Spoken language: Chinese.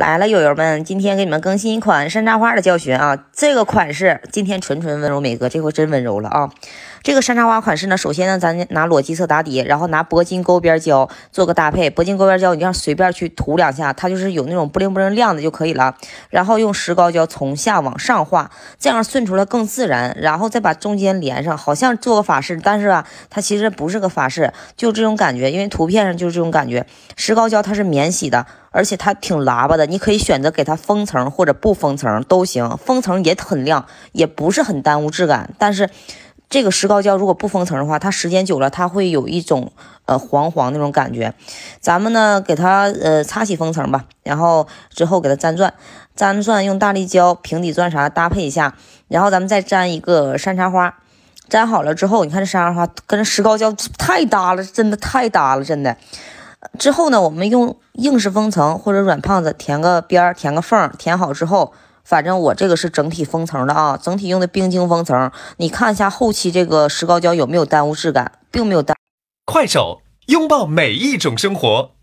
来了，友友们，今天给你们更新一款山茶花的教学啊！这个款式今天纯纯温柔美哥，这回真温柔了啊！这个山茶花款式呢，首先呢，咱拿裸基色打底，然后拿铂金勾边胶做个搭配。铂金勾边胶，你这样随便去涂两下，它就是有那种不灵不灵亮的就可以了。然后用石膏胶从下往上画，这样顺出来更自然。然后再把中间连上，好像做个法式，但是啊，它其实不是个法式，就这种感觉，因为图片上就是这种感觉。石膏胶它是免洗的，而且它挺喇叭的，你可以选择给它封层或者不封层都行，封层也很亮，也不是很耽误质感，但是。这个石膏胶如果不封层的话，它时间久了，它会有一种呃黄黄那种感觉。咱们呢，给它呃擦洗封层吧，然后之后给它粘钻，粘钻用大力胶、平底钻啥搭配一下，然后咱们再粘一个山茶花。粘好了之后，你看这山茶花跟石膏胶太搭了，真的太搭了，真的。之后呢，我们用硬式封层或者软胖子填个边儿，填个缝，填好之后。反正我这个是整体封层的啊，整体用的冰晶封层。你看一下后期这个石膏胶有没有耽误质感，并没有耽快手拥抱每一种生活。